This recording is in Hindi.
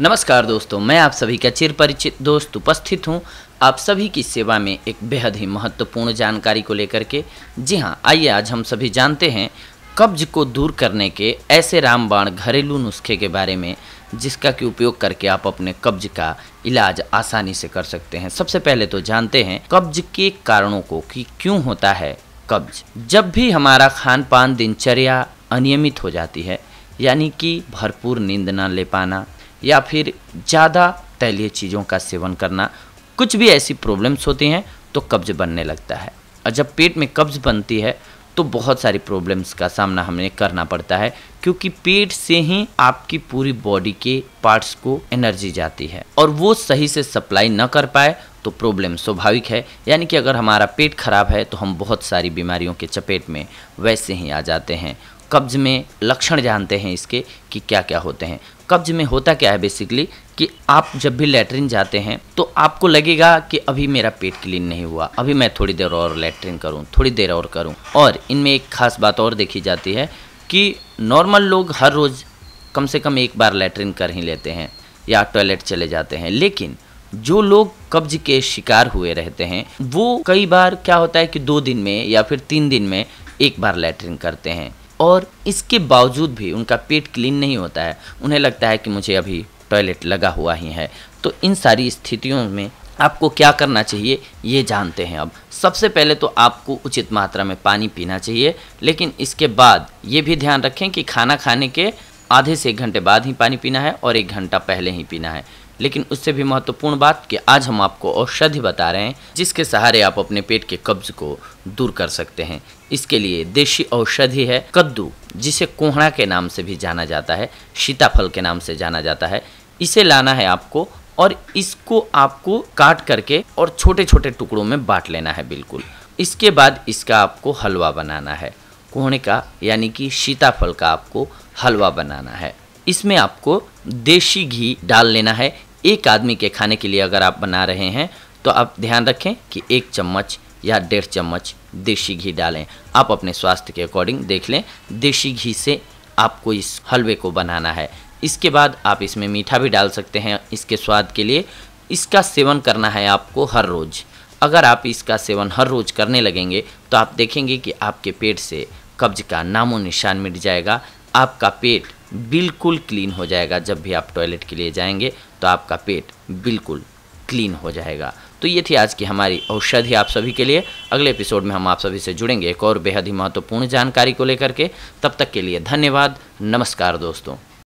नमस्कार दोस्तों मैं आप सभी का चिर परिचित दोस्त उपस्थित हूं आप सभी की सेवा में एक बेहद ही महत्वपूर्ण जानकारी को लेकर के जी हां आइए आज हम सभी जानते हैं कब्ज को दूर करने के ऐसे रामबाण घरेलू नुस्खे के बारे में जिसका कि उपयोग करके आप अपने कब्ज का इलाज आसानी से कर सकते हैं सबसे पहले तो जानते हैं कब्ज के कारणों को कि क्यों होता है कब्ज जब भी हमारा खान पान दिनचर्या अनियमित हो जाती है यानी कि भरपूर नींद ना ले पाना या फिर ज़्यादा तैलीय चीज़ों का सेवन करना कुछ भी ऐसी प्रॉब्लम्स होती हैं तो कब्ज बनने लगता है और जब पेट में कब्ज बनती है तो बहुत सारी प्रॉब्लम्स का सामना हमें करना पड़ता है क्योंकि पेट से ही आपकी पूरी बॉडी के पार्ट्स को एनर्जी जाती है और वो सही से सप्लाई न कर पाए तो प्रॉब्लम स्वाभाविक है यानी कि अगर हमारा पेट खराब है तो हम बहुत सारी बीमारियों के चपेट में वैसे ही आ जाते हैं कब्ज में लक्षण जानते हैं इसके कि क्या क्या होते हैं कब्ज में होता क्या है बेसिकली कि आप जब भी लेटरिन जाते हैं तो आपको लगेगा कि अभी मेरा पेट क्लीन नहीं हुआ अभी मैं थोड़ी देर और लेटरिन करूं थोड़ी देर और करूं और इनमें एक खास बात और देखी जाती है कि नॉर्मल लोग हर रोज़ कम से कम एक बार लेटरिन कर ही लेते हैं या टॉयलेट चले जाते हैं लेकिन जो लोग कब्ज के शिकार हुए रहते हैं वो कई बार क्या होता है कि दो दिन में या फिर तीन दिन में एक बार लेटरिन करते हैं और इसके बावजूद भी उनका पेट क्लीन नहीं होता है उन्हें लगता है कि मुझे अभी टॉयलेट लगा हुआ ही है तो इन सारी स्थितियों में आपको क्या करना चाहिए ये जानते हैं अब सबसे पहले तो आपको उचित मात्रा में पानी पीना चाहिए लेकिन इसके बाद ये भी ध्यान रखें कि खाना खाने के आधे से एक घंटे बाद ही पानी पीना है और एक घंटा पहले ही पीना है लेकिन उससे भी महत्वपूर्ण बात कि आज हम आपको औषधि बता रहे हैं जिसके सहारे आप अपने पेट के कब्ज को दूर कर सकते हैं इसके लिए देशी औषधि है कद्दू जिसे कोहड़ा के नाम से भी जाना जाता है सीताफल के नाम से जाना जाता है इसे लाना है आपको और इसको आपको काट करके और छोटे छोटे टुकड़ों में बांट लेना है बिल्कुल इसके बाद इसका आपको हलवा बनाना है कोहणे का यानी कि सीताफल का आपको हलवा बनाना है इसमें आपको देशी घी डाल लेना है एक आदमी के खाने के लिए अगर आप बना रहे हैं तो आप ध्यान रखें कि एक चम्मच या डेढ़ चम्मच देसी घी डालें आप अपने स्वास्थ्य के अकॉर्डिंग देख लें देसी घी से आपको इस हलवे को बनाना है इसके बाद आप इसमें मीठा भी डाल सकते हैं इसके स्वाद के लिए इसका सेवन करना है आपको हर रोज़ अगर आप इसका सेवन हर रोज़ करने लगेंगे तो आप देखेंगे कि आपके पेट से कब्ज का नामो निशान मिट जाएगा आपका पेट बिल्कुल क्लीन हो जाएगा जब भी आप टॉयलेट के लिए जाएंगे तो आपका पेट बिल्कुल क्लीन हो जाएगा तो ये थी आज की हमारी औषधि आप सभी के लिए अगले एपिसोड में हम आप सभी से जुड़ेंगे एक और बेहद ही महत्वपूर्ण जानकारी को लेकर के तब तक के लिए धन्यवाद नमस्कार दोस्तों